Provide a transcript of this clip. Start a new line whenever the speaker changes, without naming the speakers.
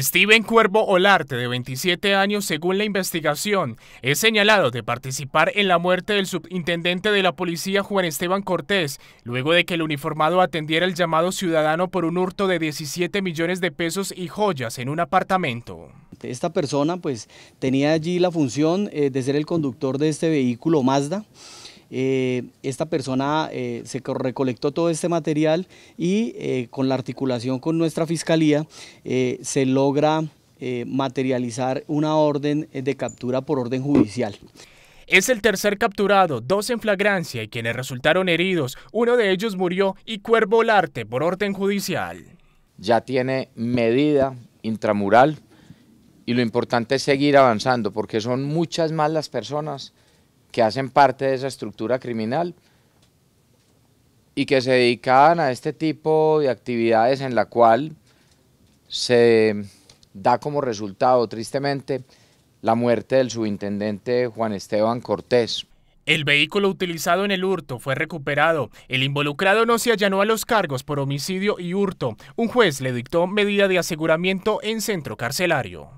Steven Cuervo Olarte, de 27 años, según la investigación, es señalado de participar en la muerte del subintendente de la policía Juan Esteban Cortés, luego de que el uniformado atendiera el llamado ciudadano por un hurto de 17 millones de pesos y
joyas en un
apartamento.
Esta persona pues tenía allí la función eh, de ser el conductor de este vehículo Mazda. Eh, esta persona eh, se recolectó todo este material y eh, con la articulación con nuestra fiscalía se logra materializar una orden de captura por orden judicial.
Es el tercer capturado, dos en flagrancia y quienes resultaron heridos. Uno de ellos murió y Cuervo Larte por orden judicial.
Ya tiene medida intramural y lo importante es seguir avanzando porque son muchas más las personas que hacen parte de esa estructura criminal y que se dedicaban a este tipo de actividades en la cual se da como resultado, tristemente, la muerte del subintendente Juan Esteban Cortés.
El vehículo utilizado en el hurto fue recuperado. El involucrado no se allanó a los cargos por homicidio y hurto. Un juez le dictó medida de aseguramiento en centro carcelario.